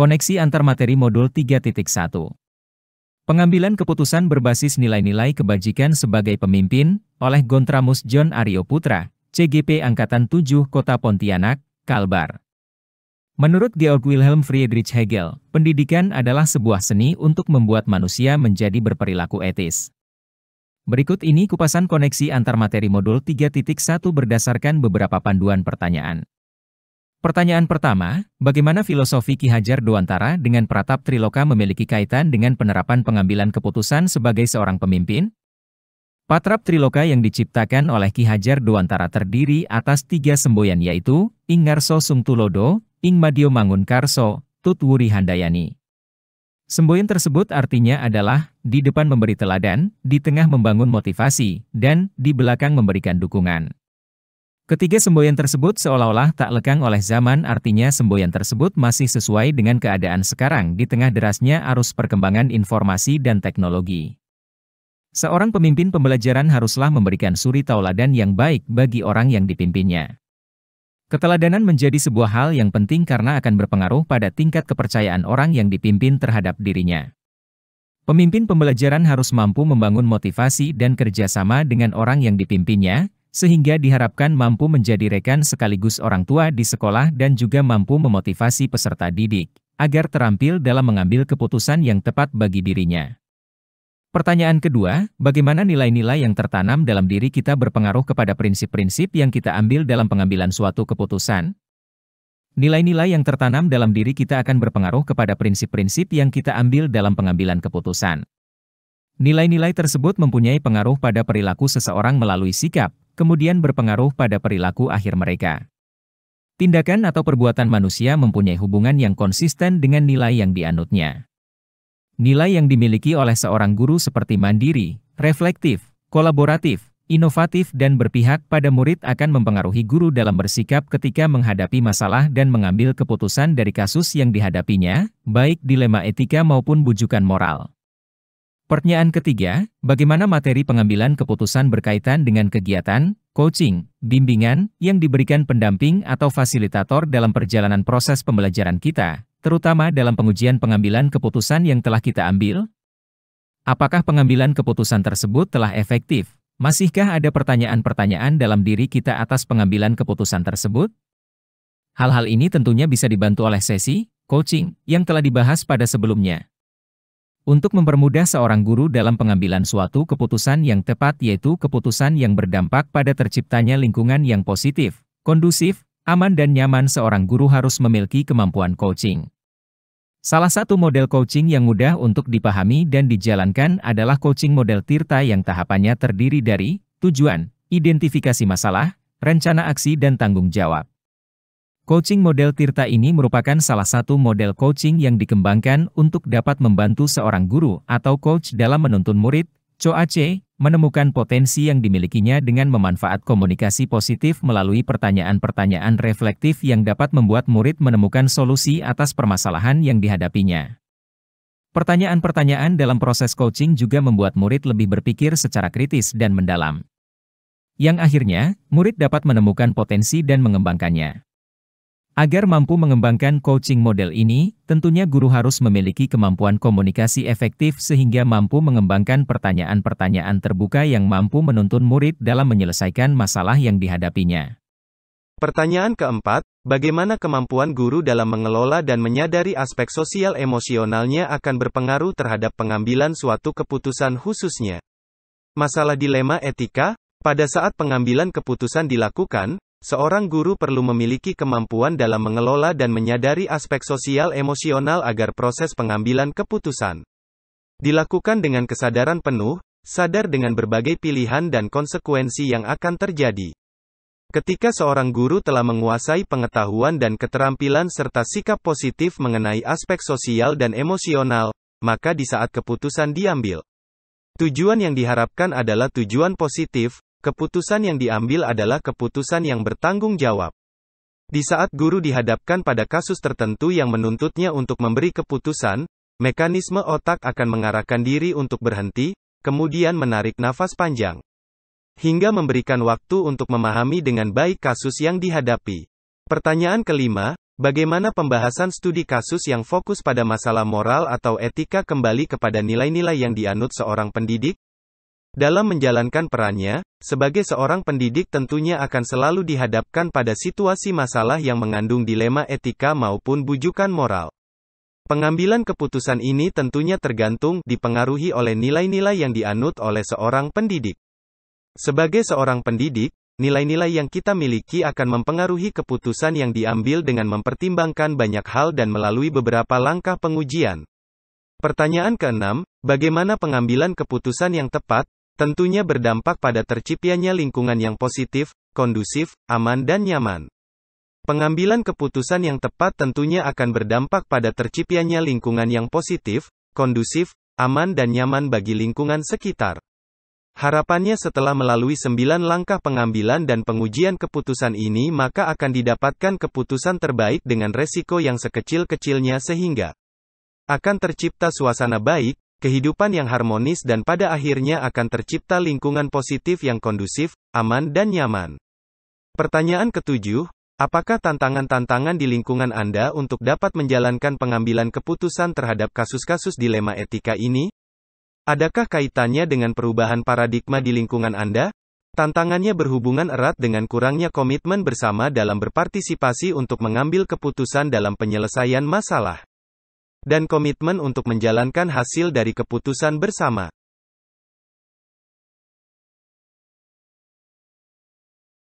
Koneksi antar materi modul 3.1. Pengambilan keputusan berbasis nilai-nilai kebajikan sebagai pemimpin oleh Gontramus John Aryo Putra, CGP Angkatan 7 Kota Pontianak, Kalbar. Menurut Georg Wilhelm Friedrich Hegel, pendidikan adalah sebuah seni untuk membuat manusia menjadi berperilaku etis. Berikut ini kupasan koneksi antar materi modul 3.1 berdasarkan beberapa panduan pertanyaan. Pertanyaan pertama, bagaimana filosofi Ki Hajar Dewantara dengan Pratap Triloka memiliki kaitan dengan penerapan pengambilan keputusan sebagai seorang pemimpin? Patrap Triloka yang diciptakan oleh Ki Hajar Dewantara terdiri atas tiga semboyan yaitu Ingarso Sungtulodo, Ingmadio Mangunkarso, Tutwuri Handayani. Semboyan tersebut artinya adalah di depan memberi teladan, di tengah membangun motivasi, dan di belakang memberikan dukungan. Ketiga semboyan tersebut seolah-olah tak lekang oleh zaman artinya semboyan tersebut masih sesuai dengan keadaan sekarang di tengah derasnya arus perkembangan informasi dan teknologi. Seorang pemimpin pembelajaran haruslah memberikan suri tauladan yang baik bagi orang yang dipimpinnya. Keteladanan menjadi sebuah hal yang penting karena akan berpengaruh pada tingkat kepercayaan orang yang dipimpin terhadap dirinya. Pemimpin pembelajaran harus mampu membangun motivasi dan kerjasama dengan orang yang dipimpinnya, sehingga diharapkan mampu menjadi rekan sekaligus orang tua di sekolah dan juga mampu memotivasi peserta didik, agar terampil dalam mengambil keputusan yang tepat bagi dirinya. Pertanyaan kedua, bagaimana nilai-nilai yang tertanam dalam diri kita berpengaruh kepada prinsip-prinsip yang kita ambil dalam pengambilan suatu keputusan? Nilai-nilai yang tertanam dalam diri kita akan berpengaruh kepada prinsip-prinsip yang kita ambil dalam pengambilan keputusan. Nilai-nilai tersebut mempunyai pengaruh pada perilaku seseorang melalui sikap, kemudian berpengaruh pada perilaku akhir mereka. Tindakan atau perbuatan manusia mempunyai hubungan yang konsisten dengan nilai yang dianutnya. Nilai yang dimiliki oleh seorang guru seperti mandiri, reflektif, kolaboratif, inovatif dan berpihak pada murid akan mempengaruhi guru dalam bersikap ketika menghadapi masalah dan mengambil keputusan dari kasus yang dihadapinya, baik dilema etika maupun bujukan moral. Pertanyaan ketiga, bagaimana materi pengambilan keputusan berkaitan dengan kegiatan, coaching, bimbingan, yang diberikan pendamping atau fasilitator dalam perjalanan proses pembelajaran kita, terutama dalam pengujian pengambilan keputusan yang telah kita ambil? Apakah pengambilan keputusan tersebut telah efektif? Masihkah ada pertanyaan-pertanyaan dalam diri kita atas pengambilan keputusan tersebut? Hal-hal ini tentunya bisa dibantu oleh sesi coaching yang telah dibahas pada sebelumnya. Untuk mempermudah seorang guru dalam pengambilan suatu keputusan yang tepat yaitu keputusan yang berdampak pada terciptanya lingkungan yang positif, kondusif, aman dan nyaman seorang guru harus memiliki kemampuan coaching. Salah satu model coaching yang mudah untuk dipahami dan dijalankan adalah coaching model Tirta yang tahapannya terdiri dari tujuan, identifikasi masalah, rencana aksi dan tanggung jawab. Coaching model Tirta ini merupakan salah satu model coaching yang dikembangkan untuk dapat membantu seorang guru atau coach dalam menuntun murid, COAC, menemukan potensi yang dimilikinya dengan memanfaat komunikasi positif melalui pertanyaan-pertanyaan reflektif yang dapat membuat murid menemukan solusi atas permasalahan yang dihadapinya. Pertanyaan-pertanyaan dalam proses coaching juga membuat murid lebih berpikir secara kritis dan mendalam. Yang akhirnya, murid dapat menemukan potensi dan mengembangkannya. Agar mampu mengembangkan coaching model ini, tentunya guru harus memiliki kemampuan komunikasi efektif sehingga mampu mengembangkan pertanyaan-pertanyaan terbuka yang mampu menuntun murid dalam menyelesaikan masalah yang dihadapinya. Pertanyaan keempat, bagaimana kemampuan guru dalam mengelola dan menyadari aspek sosial emosionalnya akan berpengaruh terhadap pengambilan suatu keputusan khususnya? Masalah dilema etika, pada saat pengambilan keputusan dilakukan, Seorang guru perlu memiliki kemampuan dalam mengelola dan menyadari aspek sosial emosional agar proses pengambilan keputusan dilakukan dengan kesadaran penuh, sadar dengan berbagai pilihan dan konsekuensi yang akan terjadi. Ketika seorang guru telah menguasai pengetahuan dan keterampilan serta sikap positif mengenai aspek sosial dan emosional, maka di saat keputusan diambil, tujuan yang diharapkan adalah tujuan positif, Keputusan yang diambil adalah keputusan yang bertanggung jawab. Di saat guru dihadapkan pada kasus tertentu yang menuntutnya untuk memberi keputusan, mekanisme otak akan mengarahkan diri untuk berhenti, kemudian menarik nafas panjang, hingga memberikan waktu untuk memahami dengan baik kasus yang dihadapi. Pertanyaan kelima: bagaimana pembahasan studi kasus yang fokus pada masalah moral atau etika kembali kepada nilai-nilai yang dianut seorang pendidik? Dalam menjalankan perannya, sebagai seorang pendidik tentunya akan selalu dihadapkan pada situasi masalah yang mengandung dilema etika maupun bujukan moral. Pengambilan keputusan ini tentunya tergantung dipengaruhi oleh nilai-nilai yang dianut oleh seorang pendidik. Sebagai seorang pendidik, nilai-nilai yang kita miliki akan mempengaruhi keputusan yang diambil dengan mempertimbangkan banyak hal dan melalui beberapa langkah pengujian. Pertanyaan keenam, bagaimana pengambilan keputusan yang tepat? Tentunya berdampak pada terciptanya lingkungan yang positif, kondusif, aman dan nyaman. Pengambilan keputusan yang tepat tentunya akan berdampak pada terciptanya lingkungan yang positif, kondusif, aman dan nyaman bagi lingkungan sekitar. Harapannya setelah melalui sembilan langkah pengambilan dan pengujian keputusan ini maka akan didapatkan keputusan terbaik dengan resiko yang sekecil-kecilnya sehingga akan tercipta suasana baik, kehidupan yang harmonis dan pada akhirnya akan tercipta lingkungan positif yang kondusif, aman dan nyaman. Pertanyaan ketujuh, apakah tantangan-tantangan di lingkungan Anda untuk dapat menjalankan pengambilan keputusan terhadap kasus-kasus dilema etika ini? Adakah kaitannya dengan perubahan paradigma di lingkungan Anda? Tantangannya berhubungan erat dengan kurangnya komitmen bersama dalam berpartisipasi untuk mengambil keputusan dalam penyelesaian masalah dan komitmen untuk menjalankan hasil dari keputusan bersama.